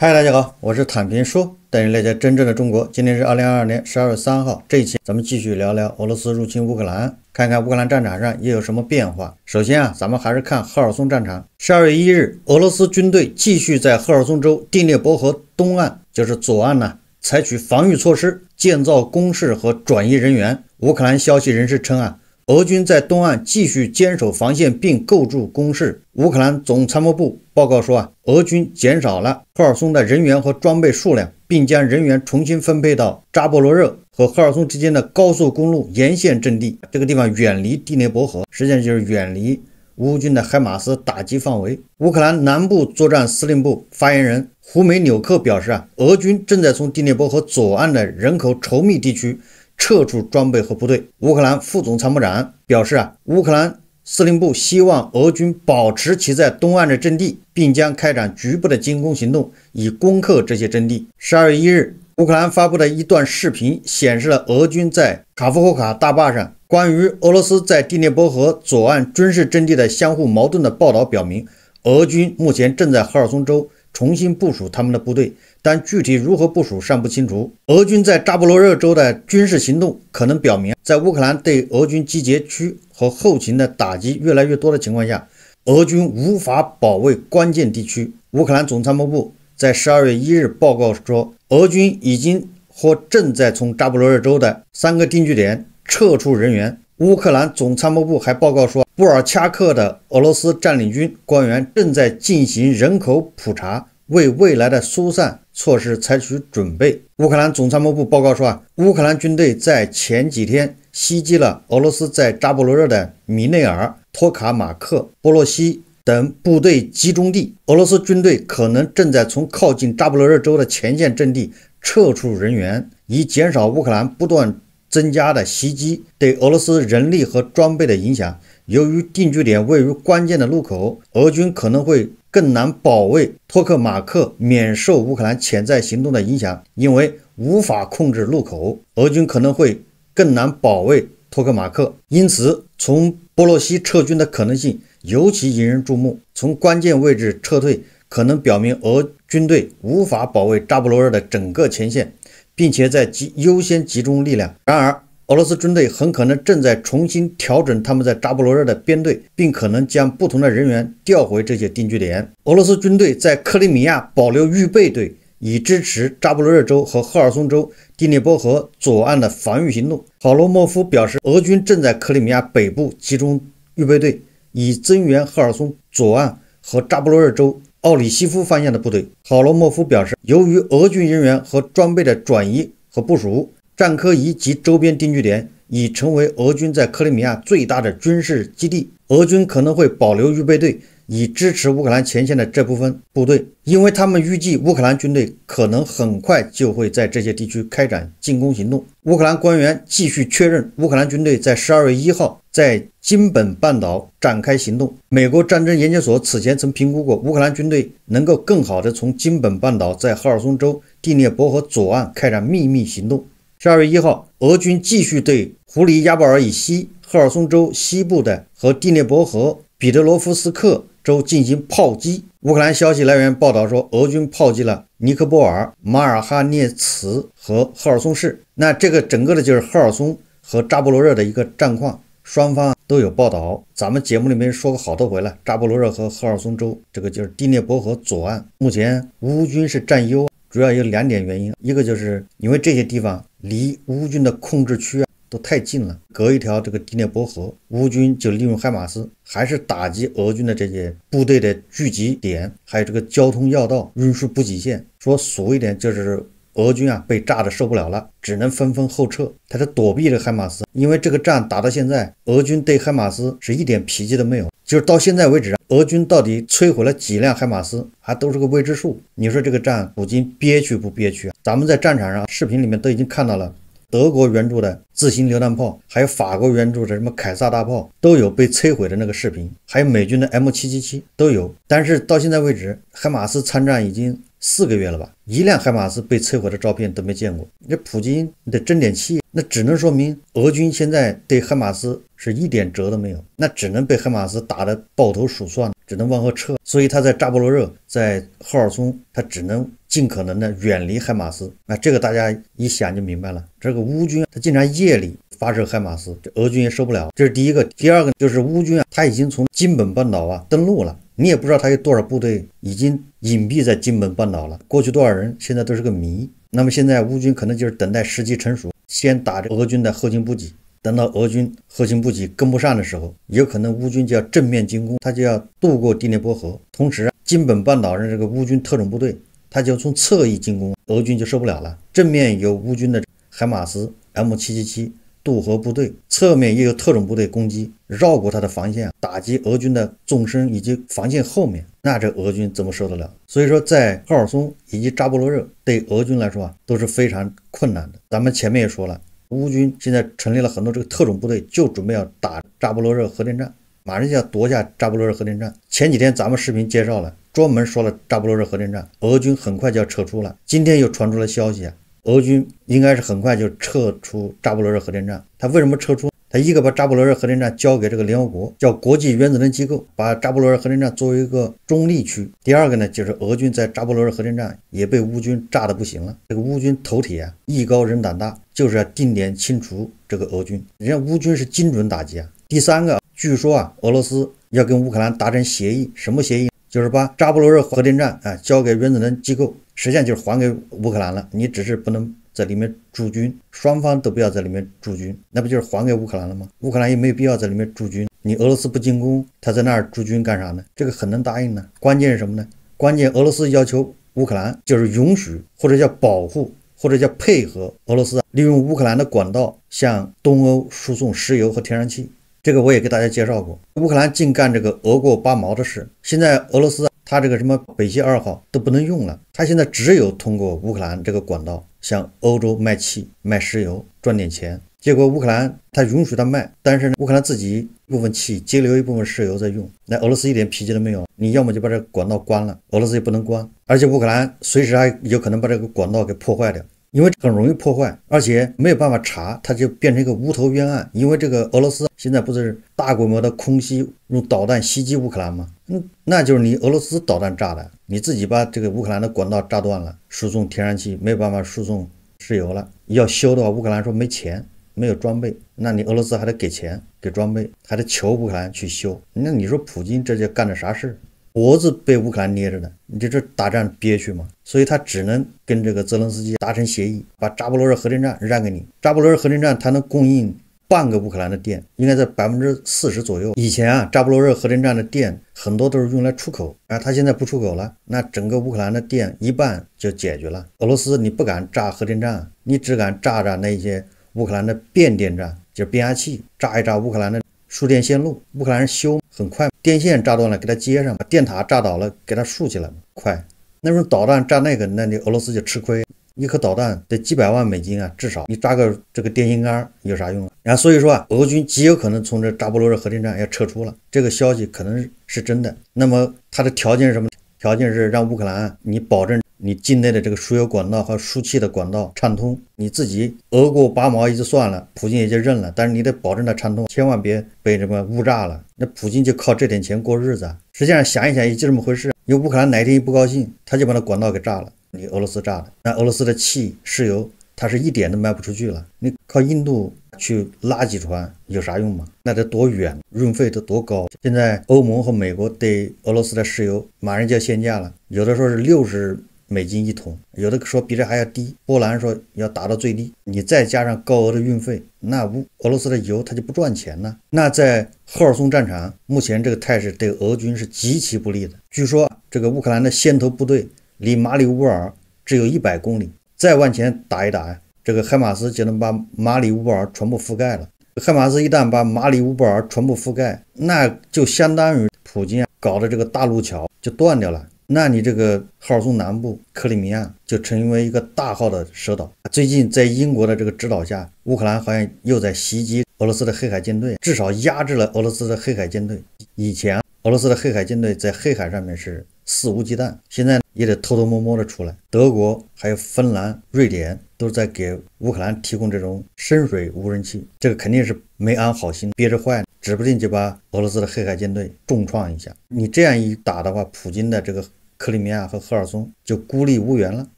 嗨，大家好，我是坦平说，带你了解真正的中国。今天是二零二二年十二月三号，这一期咱们继续聊聊俄罗斯入侵乌克兰，看看乌克兰战场上又有什么变化。首先啊，咱们还是看赫尔松战场。十二月一日，俄罗斯军队继续在赫尔松州第聂伯河东岸，就是左岸呢，采取防御措施，建造工事和转移人员。乌克兰消息人士称啊。俄军在东岸继续坚守防线并构筑工事。乌克兰总参谋部报告说，啊，俄军减少了赫尔松的人员和装备数量，并将人员重新分配到扎波罗热和赫尔松之间的高速公路沿线阵地。这个地方远离第聂伯河，实际上就是远离乌军的海马斯打击范围。乌克兰南部作战司令部发言人胡梅纽克表示，啊，俄军正在从第聂伯河左岸的人口稠密地区。撤出装备和部队。乌克兰副总参谋长表示：“啊，乌克兰司令部希望俄军保持其在东岸的阵地，并将开展局部的进攻行动以攻克这些阵地。”十二月一日，乌克兰发布的一段视频显示了俄军在卡夫霍卡大坝上。关于俄罗斯在第聂伯河左岸军事阵地的相互矛盾的报道表明，俄军目前正在赫尔松州重新部署他们的部队。但具体如何部署尚不清楚。俄军在扎波罗热州的军事行动可能表明，在乌克兰对俄军集结区和后勤的打击越来越多的情况下，俄军无法保卫关键地区。乌克兰总参谋部在十二月一日报告说，俄军已经或正在从扎波罗热州的三个定居点撤出人员。乌克兰总参谋部还报告说，布尔恰克的俄罗斯占领军官员正在进行人口普查。为未来的疏散措施采取准备。乌克兰总参谋部报告说啊，乌克兰军队在前几天袭击了俄罗斯在扎波罗热的米内尔、托卡马克、波洛西等部队集中地。俄罗斯军队可能正在从靠近扎波罗热州的前线阵地撤出人员，以减少乌克兰不断增加的袭击对俄罗斯人力和装备的影响。由于定居点位于关键的路口，俄军可能会。更难保卫托克马克免受乌克兰潜在行动的影响，因为无法控制路口，俄军可能会更难保卫托克马克。因此，从波洛西撤军的可能性尤其引人注目。从关键位置撤退可能表明俄军队无法保卫扎波罗热的整个前线，并且在集优先集中力量。然而，俄罗斯军队很可能正在重新调整他们在扎波罗热的编队，并可能将不同的人员调回这些定居点。俄罗斯军队在克里米亚保留预备队，以支持扎波罗热州和赫尔松州第聂伯河左岸的防御行动。哈罗莫夫表示，俄军正在克里米亚北部集中预备队，以增援赫尔松左岸和扎波罗热州奥里西夫方向的部队。哈罗莫夫表示，由于俄军人员和装备的转移和部署。战科仪及周边定居点已成为俄军在克里米亚最大的军事基地。俄军可能会保留预备队以支持乌克兰前线的这部分部队，因为他们预计乌克兰军队可能很快就会在这些地区开展进攻行动。乌克兰官员继续确认，乌克兰军队在12月1号在金本半岛展开行动。美国战争研究所此前曾评估过，乌克兰军队能够更好地从金本半岛在赫尔松州第聂伯河左岸开展秘密行动。十二月一号，俄军继续对胡里亚波尔以西、赫尔松州西部的和第聂伯河、彼得罗夫斯克州进行炮击。乌克兰消息来源报道说，俄军炮击了尼科波尔、马尔哈涅茨和赫尔松市。那这个整个的就是赫尔松和扎波罗热的一个战况，双方都有报道。咱们节目里面说过好多回了，扎波罗热和赫尔松州这个就是第聂伯河左岸，目前乌军是占优，主要有两点原因，一个就是因为这些地方。离乌军的控制区啊都太近了，隔一条这个第聂伯河，乌军就利用海马斯，还是打击俄军的这些部队的聚集点，还有这个交通要道、运输补给线。说俗一点，就是俄军啊被炸的受不了了，只能纷纷后撤，他在躲避这海马斯。因为这个仗打到现在，俄军对海马斯是一点脾气都没有，就是到现在为止啊，俄军到底摧毁了几辆海马斯，还都是个未知数。你说这个仗普京憋屈不憋屈啊？咱们在战场上视频里面都已经看到了德国援助的自行榴弹炮，还有法国援助的什么凯撒大炮，都有被摧毁的那个视频，还有美军的 M777 都有。但是到现在为止，海马斯参战已经四个月了吧？一辆海马斯被摧毁的照片都没见过。这普京得争点气，那只能说明俄军现在对海马斯是一点辙都没有，那只能被海马斯打得抱头鼠窜。只能往后撤，所以他在扎波罗热，在赫尔松，他只能尽可能的远离海马斯。那这个大家一想就明白了，这个乌军他竟然夜里发射海马斯，这俄军也受不了。这是第一个，第二个就是乌军啊，他已经从金本半岛啊登陆了，你也不知道他有多少部队已经隐蔽在金本半岛了，过去多少人现在都是个谜。那么现在乌军可能就是等待时机成熟，先打这俄军的后勤补给。等到俄军核心补给跟不上的时候，有可能乌军就要正面进攻，他就要渡过第聂伯河。同时啊，金本半岛上这个乌军特种部队，他就从侧翼进攻，俄军就受不了了。正面有乌军的海马斯、M777 渡河部队，侧面又有特种部队攻击，绕过他的防线，打击俄军的纵深以及防线后面，那这俄军怎么受得了？所以说，在赫尔松以及扎波罗热，对俄军来说啊都是非常困难的。咱们前面也说了。乌军现在成立了很多这个特种部队，就准备要打扎波罗热核电站，马上就要夺下扎波罗热核电站。前几天咱们视频介绍了，专门说了扎波罗热核电站，俄军很快就要撤出了。今天又传出了消息啊，俄军应该是很快就撤出扎波罗热核电站。他为什么撤出？一个把扎波罗热核电站交给这个联合国，叫国际原子能机构，把扎波罗热核电站作为一个中立区。第二个呢，就是俄军在扎波罗热核电站也被乌军炸得不行了。这个乌军头铁啊，艺高人胆大，就是要定点清除这个俄军。人家乌军是精准打击啊。第三个，据说啊，俄罗斯要跟乌克兰达成协议，什么协议？就是把扎波罗热核电站啊交给原子能机构，实际上就是还给乌克兰了。你只是不能。在里面驻军，双方都不要在里面驻军，那不就是还给乌克兰了吗？乌克兰也没有必要在里面驻军。你俄罗斯不进攻，他在那儿驻军干啥呢？这个很能答应呢。关键是什么呢？关键俄罗斯要求乌克兰就是允许，或者叫保护，或者叫配合俄罗斯啊，利用乌克兰的管道向东欧输送石油和天然气。这个我也给大家介绍过，乌克兰净干这个俄国拔毛的事。现在俄罗斯它这个什么北溪二号都不能用了，它现在只有通过乌克兰这个管道。向欧洲卖气、卖石油赚点钱，结果乌克兰他允许他卖，但是乌克兰自己一部分气截留一部分石油在用，那俄罗斯一点脾气都没有，你要么就把这个管道关了，俄罗斯也不能关，而且乌克兰随时还有可能把这个管道给破坏掉。因为很容易破坏，而且没有办法查，它就变成一个无头冤案。因为这个俄罗斯现在不是大规模的空袭，用导弹袭击乌克兰吗？嗯，那就是你俄罗斯导弹炸的，你自己把这个乌克兰的管道炸断了，输送天然气没有办法输送石油了。要修的话，乌克兰说没钱，没有装备，那你俄罗斯还得给钱给装备，还得求乌克兰去修。那你说普京这就干的啥事？脖子被乌克兰捏着的，你就这打仗憋屈吗？所以他只能跟这个泽伦斯基达成协议，把扎波罗热核电站让给你。扎波罗热核电站它能供应半个乌克兰的电，应该在百分之四十左右。以前啊，扎波罗热核电站的电很多都是用来出口，啊，它现在不出口了，那整个乌克兰的电一半就解决了。俄罗斯你不敢炸核电站，你只敢炸炸那些乌克兰的变电站，就是变压器，炸一炸乌克兰的输电线路，乌克兰修。很快，电线炸断了，给它接上；电塔炸倒了，给它竖起来。快，那种导弹炸那个，那你俄罗斯就吃亏。一颗导弹得几百万美金啊，至少。你炸个这个电线杆有啥用啊？然后所以说啊，俄军极有可能从这扎波罗热核电站要撤出了，这个消息可能是真的。那么它的条件是什么？条件是让乌克兰你保证。你境内的这个输油管道和输气的管道畅通，你自己讹过拔毛也就算了，普京也就认了。但是你得保证它畅通，千万别被什么误炸了。那普京就靠这点钱过日子。实际上想一想也就这么回事。你乌克兰哪天一不高兴，他就把那管道给炸了，你俄罗斯炸了，那俄罗斯的气、石油，它是一点都卖不出去了。你靠印度去拉几船有啥用吗？那得多远，运费得多高？现在欧盟和美国对俄罗斯的石油马上就要限价了，有的说是六十。美金一桶，有的说比这还要低。波兰说要达到最低，你再加上高额的运费，那乌俄罗斯的油它就不赚钱了。那在赫尔松战场，目前这个态势对俄军是极其不利的。据说这个乌克兰的先头部队离马里乌尔只有一百公里，再往前打一打呀，这个海马斯就能把马里乌尔全部覆盖了。海马斯一旦把马里乌尔全部覆盖，那就相当于普京啊搞的这个大陆桥就断掉了。那你这个黑尔松南部克里米亚就成为一个大号的蛇岛。最近在英国的这个指导下，乌克兰好像又在袭击俄罗斯的黑海舰队，至少压制了俄罗斯的黑海舰队。以前俄罗斯的黑海舰队在黑海上面是肆无忌惮，现在也得偷偷摸摸的出来。德国还有芬兰、瑞典都在给乌克兰提供这种深水无人机，这个肯定是没安好心，憋着坏，指不定就把俄罗斯的黑海舰队重创一下。你这样一打的话，普京的这个。克里米亚和赫尔松就孤立无援了，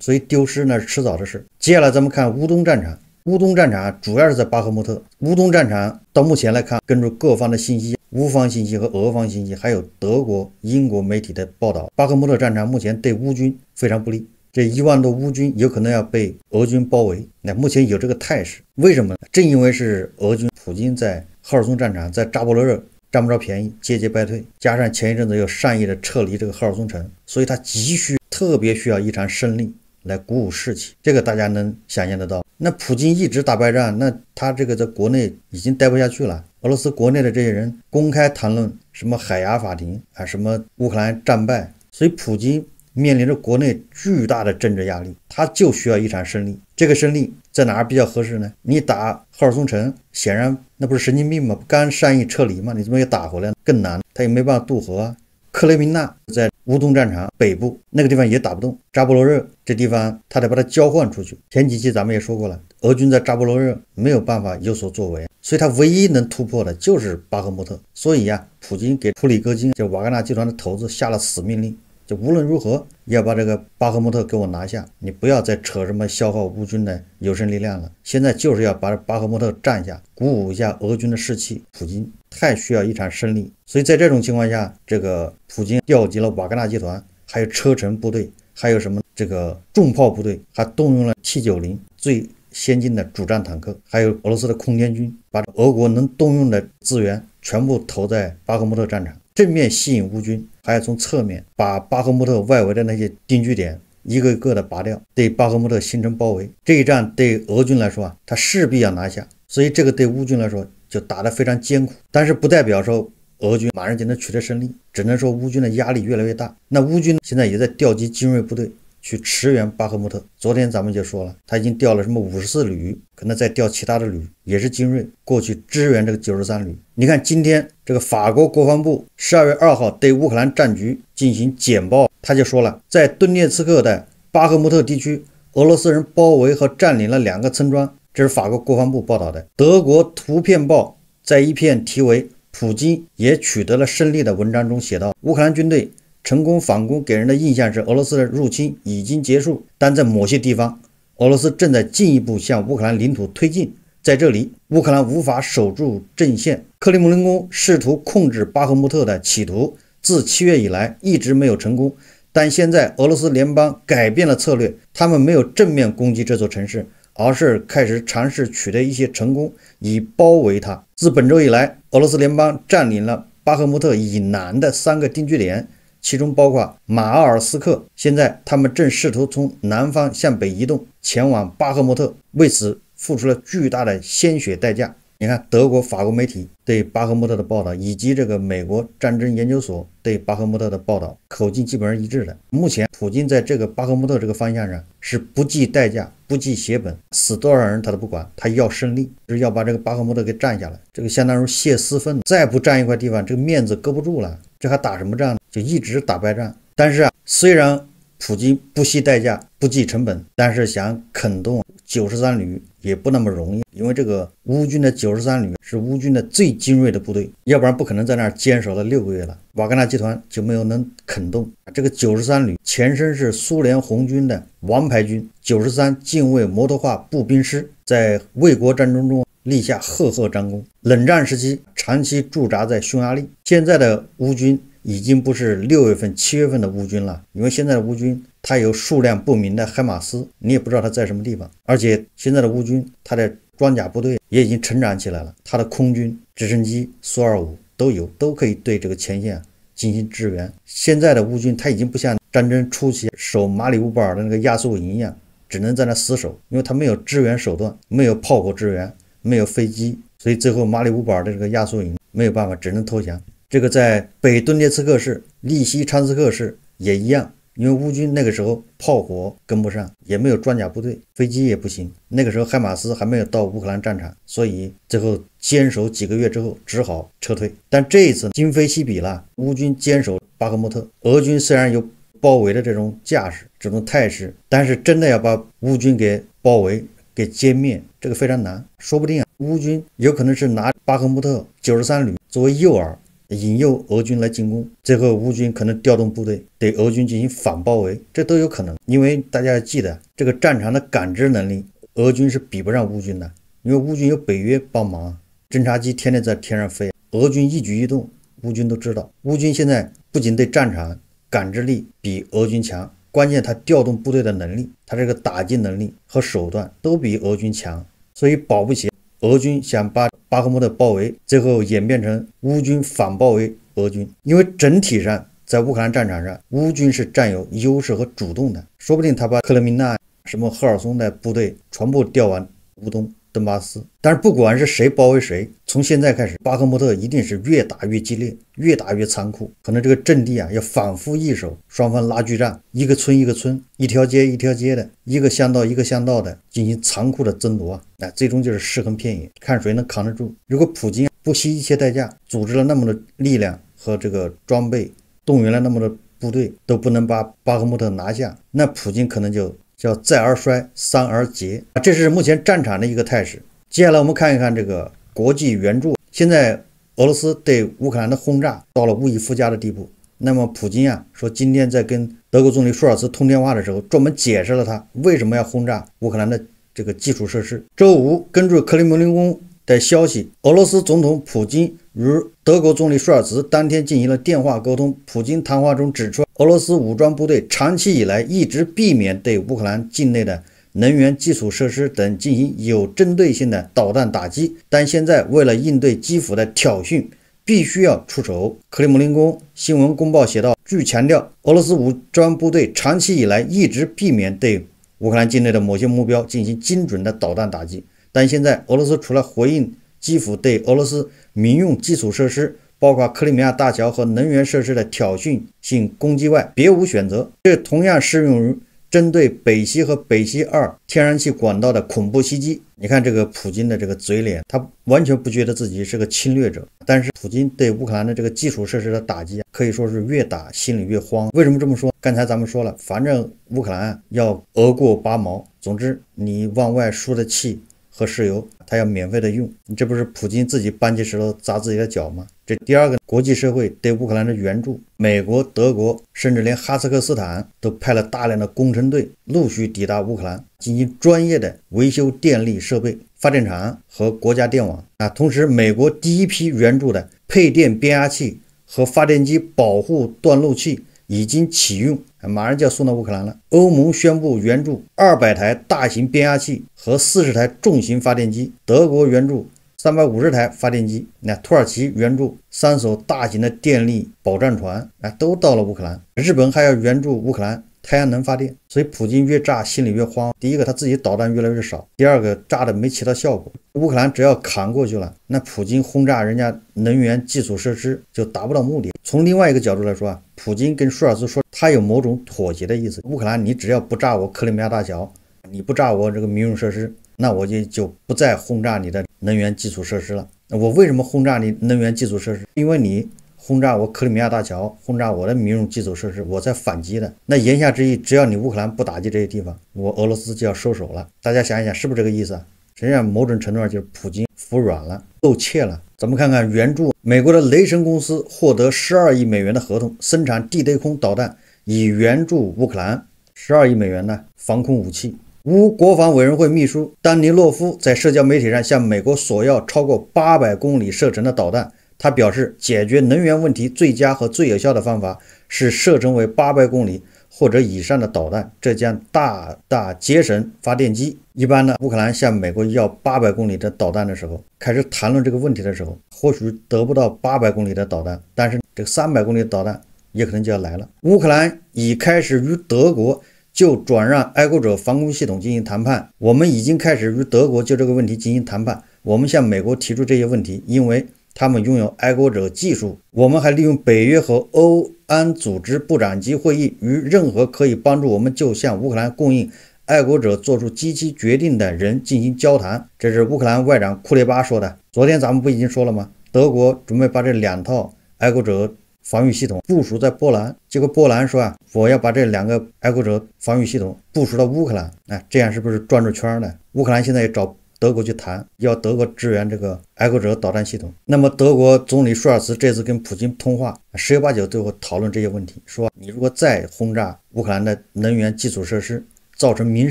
所以丢失那是迟早的事。接下来咱们看乌东战场，乌东战场主要是在巴赫穆特。乌东战场到目前来看，根据各方的信息、乌方信息和俄方信息，还有德国、英国媒体的报道，巴赫穆特战场目前对乌军非常不利。这一万多乌军有可能要被俄军包围，那目前有这个态势。为什么？正因为是俄军，普京在赫尔松战场，在扎波罗热。占不着便宜，节节败退，加上前一阵子又善意的撤离这个赫尔松城，所以他急需特别需要一场胜利来鼓舞士气，这个大家能想象得到。那普京一直打败仗，那他这个在国内已经待不下去了。俄罗斯国内的这些人公开谈论什么海牙法庭啊，什么乌克兰战败，所以普京。面临着国内巨大的政治压力，他就需要一场胜利。这个胜利在哪儿比较合适呢？你打赫尔松城，显然那不是神经病吗？不善意撤离吗？你怎么又打回来？更难，他也没办法渡河。克雷明纳在乌东战场北部那个地方也打不动。扎波罗热这地方，他得把它交换出去。前几期咱们也说过了，俄军在扎波罗热没有办法有所作为，所以他唯一能突破的就是巴赫穆特。所以啊，普京给普里戈金就瓦格纳集团的头子下了死命令。就无论如何要把这个巴赫穆特给我拿下，你不要再扯什么消耗乌军的有生力量了。现在就是要把巴赫穆特占下，鼓舞一下俄军的士气。普京太需要一场胜利，所以在这种情况下，这个普京调集了瓦格纳集团，还有车臣部队，还有什么这个重炮部队，还动用了 T90 最先进的主战坦克，还有俄罗斯的空天军，把俄国能动用的资源全部投在巴赫穆特战场。正面吸引乌军，还要从侧面把巴赫穆特外围的那些定居点一个一个的拔掉，对巴赫穆特形成包围。这一战对俄军来说啊，他势必要拿下，所以这个对乌军来说就打得非常艰苦。但是不代表说俄军马上就能取得胜利，只能说乌军的压力越来越大。那乌军现在也在调集精锐部队。去驰援巴赫穆特。昨天咱们就说了，他已经调了什么五十四旅，可能再调其他的旅，也是精锐，过去支援这个九十三旅。你看，今天这个法国国防部十二月二号对乌克兰战局进行简报，他就说了，在顿涅茨克的巴赫穆特地区，俄罗斯人包围和占领了两个村庄。这是法国国防部报道的。德国《图片报》在一篇题为“普京也取得了胜利”的文章中写道，乌克兰军队。成功反攻给人的印象是俄罗斯的入侵已经结束，但在某些地方，俄罗斯正在进一步向乌克兰领土推进。在这里，乌克兰无法守住阵线。克里姆林宫试图控制巴赫穆特的企图，自七月以来一直没有成功。但现在，俄罗斯联邦改变了策略，他们没有正面攻击这座城市，而是开始尝试取得一些成功以包围它。自本周以来，俄罗斯联邦占领了巴赫穆特以南的三个定居点。其中包括马尔斯克，现在他们正试图从南方向北移动，前往巴赫穆特，为此付出了巨大的鲜血代价。你看，德国、法国媒体对巴赫穆特的报道，以及这个美国战争研究所对巴赫穆特的报道口径基本上一致的。目前，普京在这个巴赫穆特这个方向上是不计代价、不计血本，死多少人他都不管，他要胜利，就是要把这个巴赫穆特给占下来。这个相当于泄私愤，再不占一块地方，这个面子搁不住了。这还打什么仗？呢？就一直打败仗。但是啊，虽然普京不惜代价、不计成本，但是想啃动九十三旅也不那么容易，因为这个乌军的九十三旅是乌军的最精锐的部队，要不然不可能在那儿坚守了六个月了。瓦格纳集团就没有能啃动这个九十三旅。前身是苏联红军的王牌军九十三近卫摩托化步兵师，在卫国战争中。立下赫赫战功。冷战时期长期驻扎在匈牙利。现在的乌军已经不是六月份、七月份的乌军了，因为现在的乌军，它有数量不明的海马斯，你也不知道它在什么地方。而且现在的乌军，它的装甲部队也已经成长起来了，它的空军直升机苏二五都有，都可以对这个前线进行支援。现在的乌军，它已经不像战争初期守马里乌波尔的那个亚速营一样，只能在那死守，因为它没有支援手段，没有炮火支援。没有飞机，所以最后马里乌波尔的这个亚速营没有办法，只能投降。这个在北顿涅茨克市、利西昌斯克市也一样，因为乌军那个时候炮火跟不上，也没有装甲部队，飞机也不行。那个时候，哈马斯还没有到乌克兰战场，所以最后坚守几个月之后，只好撤退。但这一次今非昔比了，乌军坚守巴赫穆特，俄军虽然有包围的这种架势、这种态势，但是真的要把乌军给包围。给歼灭这个非常难，说不定啊，乌军有可能是拿巴赫穆特九十三旅作为诱饵，引诱俄军来进攻，最后乌军可能调动部队对俄军进行反包围，这都有可能。因为大家要记得，这个战场的感知能力，俄军是比不上乌军的，因为乌军有北约帮忙，侦察机天天在天上飞，俄军一举一动，乌军都知道。乌军现在不仅对战场感知力比俄军强。关键他调动部队的能力，他这个打击能力和手段都比俄军强，所以保不齐俄军想把巴赫穆特包围，最后演变成乌军反包围俄军，因为整体上在乌克兰战场上，乌军是占有优势和主动的，说不定他把克里米纳、什么赫尔松的部队全部调往乌东。顿巴斯，但是不管是谁包围谁，从现在开始，巴赫穆特一定是越打越激烈，越打越残酷。可能这个阵地啊要反复易手，双方拉锯战，一个村一个村，一条街一条街的，一个巷道一个巷道的进行残酷的争夺啊！哎，最终就是尸横遍野，看谁能扛得住。如果普京不惜一切代价，组织了那么多力量和这个装备，动员了那么多部队，都不能把巴赫穆特拿下，那普京可能就。叫再而衰，三而竭，这是目前战场的一个态势。接下来我们看一看这个国际援助。现在俄罗斯对乌克兰的轰炸到了无以复加的地步。那么普京啊，说今天在跟德国总理舒尔茨通电话的时候，专门解释了他为什么要轰炸乌克兰的这个基础设施。周五，根据克里姆林宫。的消息，俄罗斯总统普京与德国总理舒尔茨当天进行了电话沟通。普京谈话中指出，俄罗斯武装部队长期以来一直避免对乌克兰境内的能源基础设施等进行有针对性的导弹打击，但现在为了应对基辅的挑衅，必须要出手。克里姆林宫新闻公报写道，据强调，俄罗斯武装部队长期以来一直避免对乌克兰境内的某些目标进行精准的导弹打击。但现在，俄罗斯除了回应基辅对俄罗斯民用基础设施，包括克里米亚大桥和能源设施的挑衅性攻击外，别无选择。这同样适用于针对北溪和北溪二天然气管道的恐怖袭击。你看这个普京的这个嘴脸，他完全不觉得自己是个侵略者。但是，普京对乌克兰的这个基础设施的打击，可以说是越打心里越慌。为什么这么说？刚才咱们说了，反正乌克兰要俄过八毛，总之你往外输的气。和石油，他要免费的用，你这不是普京自己搬起石头砸自己的脚吗？这第二个，国际社会对乌克兰的援助，美国、德国，甚至连哈萨克斯坦都派了大量的工程队陆续抵达乌克兰，进行专业的维修电力设备、发电厂和国家电网。啊，同时，美国第一批援助的配电变压器和发电机保护断路器。已经启用，马上就要送到乌克兰了。欧盟宣布援助二百台大型变压器和四十台重型发电机，德国援助三百五十台发电机，那土耳其援助三艘大型的电力保障船，啊，都到了乌克兰。日本还要援助乌克兰。太阳能发电，所以普京越炸心里越慌。第一个，他自己导弹越来越少；第二个，炸的没起到效果。乌克兰只要扛过去了，那普京轰炸人家能源基础设施就达不到目的。从另外一个角度来说啊，普京跟舒尔茨说，他有某种妥协的意思。乌克兰，你只要不炸我克里米亚大桥，你不炸我这个民用设施，那我就就不再轰炸你的能源基础设施了。我为什么轰炸你能源基础设施？因为你。轰炸我克里米亚大桥，轰炸我的民用基础设施，我在反击的。那言下之意，只要你乌克兰不打击这些地方，我俄罗斯就要收手了。大家想一想，是不是这个意思实际上，某种程度上就是普京服软了，露怯了。咱们看看援助，美国的雷神公司获得十二亿美元的合同，生产地对空导弹，以援助乌克兰。十二亿美元呢？防空武器。乌国防委员会秘书丹尼洛夫在社交媒体上向美国索要超过八百公里射程的导弹。他表示，解决能源问题最佳和最有效的方法是射程为八百公里或者以上的导弹，这将大大节省发电机。一般呢，乌克兰向美国要八百公里的导弹的时候，开始谈论这个问题的时候，或许得不到八百公里的导弹，但是这三百公里的导弹也可能就要来了。乌克兰已开始与德国就转让爱国者防空系统进行谈判。我们已经开始与德国就这个问题进行谈判。我们向美国提出这些问题，因为。他们拥有爱国者技术，我们还利用北约和欧安组织部长级会议与任何可以帮助我们就向乌克兰供应爱国者做出积极决定的人进行交谈。这是乌克兰外长库列巴说的。昨天咱们不已经说了吗？德国准备把这两套爱国者防御系统部署在波兰，结果波兰说啊，我要把这两个爱国者防御系统部署到乌克兰，哎，这样是不是转着圈呢？乌克兰现在也找。德国去谈，要德国支援这个爱国者导弹系统。那么德国总理舒尔茨这次跟普京通话，十有八九最会讨论这些问题。说你如果再轰炸乌克兰的能源基础设施，造成民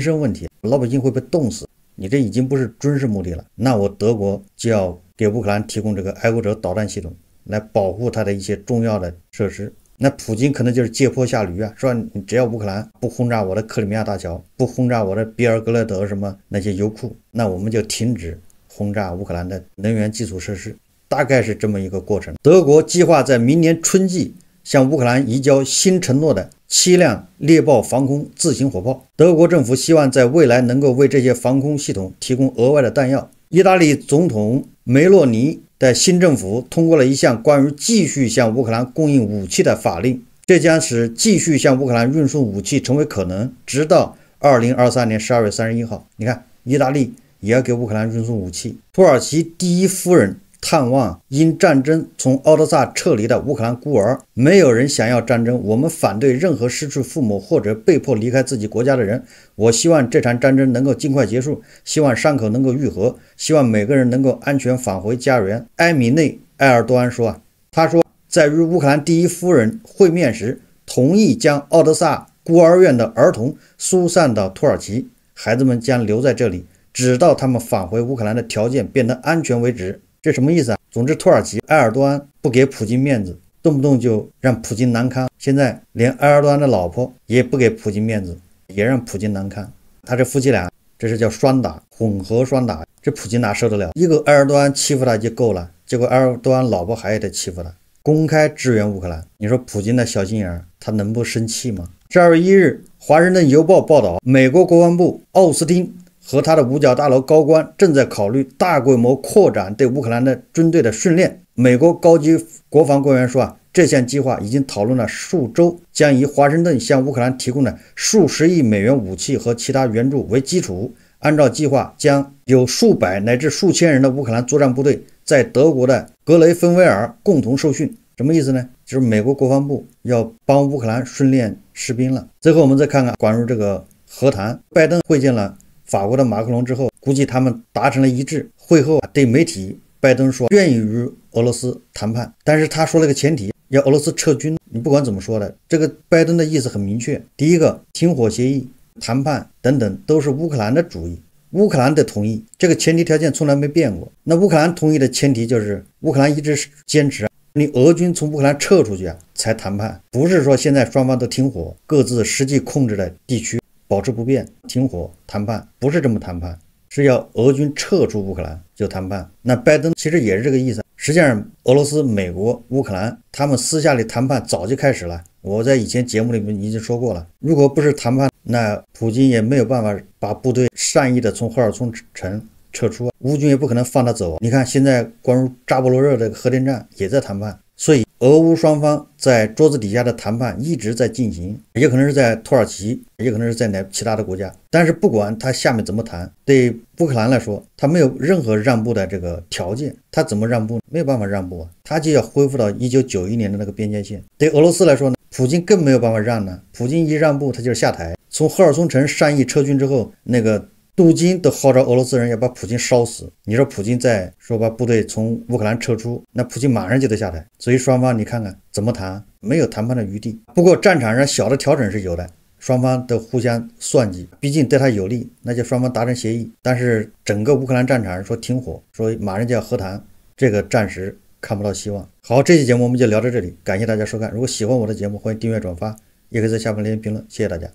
生问题，老百姓会被冻死，你这已经不是军事目的了。那我德国就要给乌克兰提供这个爱国者导弹系统，来保护它的一些重要的设施。那普京可能就是借坡下驴啊，是吧？只要乌克兰不轰炸我的克里米亚大桥，不轰炸我的比尔格勒德什么那些油库，那我们就停止轰炸乌克兰的能源基础设施，大概是这么一个过程。德国计划在明年春季向乌克兰移交新承诺的七辆猎豹防空自行火炮。德国政府希望在未来能够为这些防空系统提供额外的弹药。意大利总统梅洛尼。在新政府通过了一项关于继续向乌克兰供应武器的法令，这将使继续向乌克兰运送武器成为可能，直到二零二三年十二月三十一号。你看，意大利也要给乌克兰运送武器，土耳其第一夫人。探望因战争从奥德萨撤离的乌克兰孤儿。没有人想要战争，我们反对任何失去父母或者被迫离开自己国家的人。我希望这场战争能够尽快结束，希望伤口能够愈合，希望每个人能够安全返回家园。埃米内·埃尔多安说：“啊，他说在与乌克兰第一夫人会面时，同意将奥德萨孤儿院的儿童疏散到土耳其，孩子们将留在这里，直到他们返回乌克兰的条件变得安全为止。”这什么意思啊？总之，土耳其埃尔多安不给普京面子，动不动就让普京难堪。现在连埃尔多安的老婆也不给普京面子，也让普京难堪。他这夫妻俩，这是叫双打，混合双打。这普京哪受得了？一个埃尔多安欺负他就够了，结果埃尔多安老婆还得欺负他，公开支援乌克兰。你说普京的小心眼，他能不生气吗？十二月一日，《华盛顿邮报》报道，美国国防部奥斯汀。和他的五角大楼高官正在考虑大规模扩展对乌克兰的军队的训练。美国高级国防官员说：“啊，这项计划已经讨论了数周，将以华盛顿向乌克兰提供的数十亿美元武器和其他援助为基础。按照计划，将有数百乃至数千人的乌克兰作战部队在德国的格雷芬威尔共同受训。什么意思呢？就是美国国防部要帮乌克兰训练士兵了。最后，我们再看看关于这个和谈，拜登会见了。法国的马克龙之后，估计他们达成了一致。会后啊，对媒体，拜登说愿意与俄罗斯谈判，但是他说了个前提，要俄罗斯撤军。你不管怎么说的，这个拜登的意思很明确：第一个停火协议、谈判等等，都是乌克兰的主意，乌克兰的同意。这个前提条件从来没变过。那乌克兰同意的前提就是乌克兰一直坚持，你俄军从乌克兰撤出去啊，才谈判。不是说现在双方都停火，各自实际控制的地区。保持不变，停火谈判不是这么谈判，是要俄军撤出乌克兰就谈判。那拜登其实也是这个意思。实际上，俄罗斯、美国、乌克兰他们私下里谈判早就开始了。我在以前节目里面已经说过了。如果不是谈判，那普京也没有办法把部队善意的从赫尔松城撤出，乌军也不可能放他走。你看，现在关于扎波罗热的核电站也在谈判。所以，俄乌双方在桌子底下的谈判一直在进行，也可能是在土耳其，也可能是在哪其他的国家。但是，不管他下面怎么谈，对乌克兰来说，他没有任何让步的这个条件，他怎么让步没有办法让步啊，他就要恢复到一九九一年的那个边界线。对俄罗斯来说呢，普京更没有办法让呢，普京一让步，他就是下台。从赫尔松城善意撤军之后，那个。杜金都号召俄罗斯人要把普京烧死。你说普京在说把部队从乌克兰撤出，那普京马上就得下台。所以双方你看看怎么谈，没有谈判的余地。不过战场上小的调整是有的，双方都互相算计，毕竟对他有利，那就双方达成协议。但是整个乌克兰战场上说停火，说马上就要和谈，这个暂时看不到希望。好，这期节目我们就聊到这里，感谢大家收看。如果喜欢我的节目，欢迎订阅转发，也可以在下方留言评论。谢谢大家。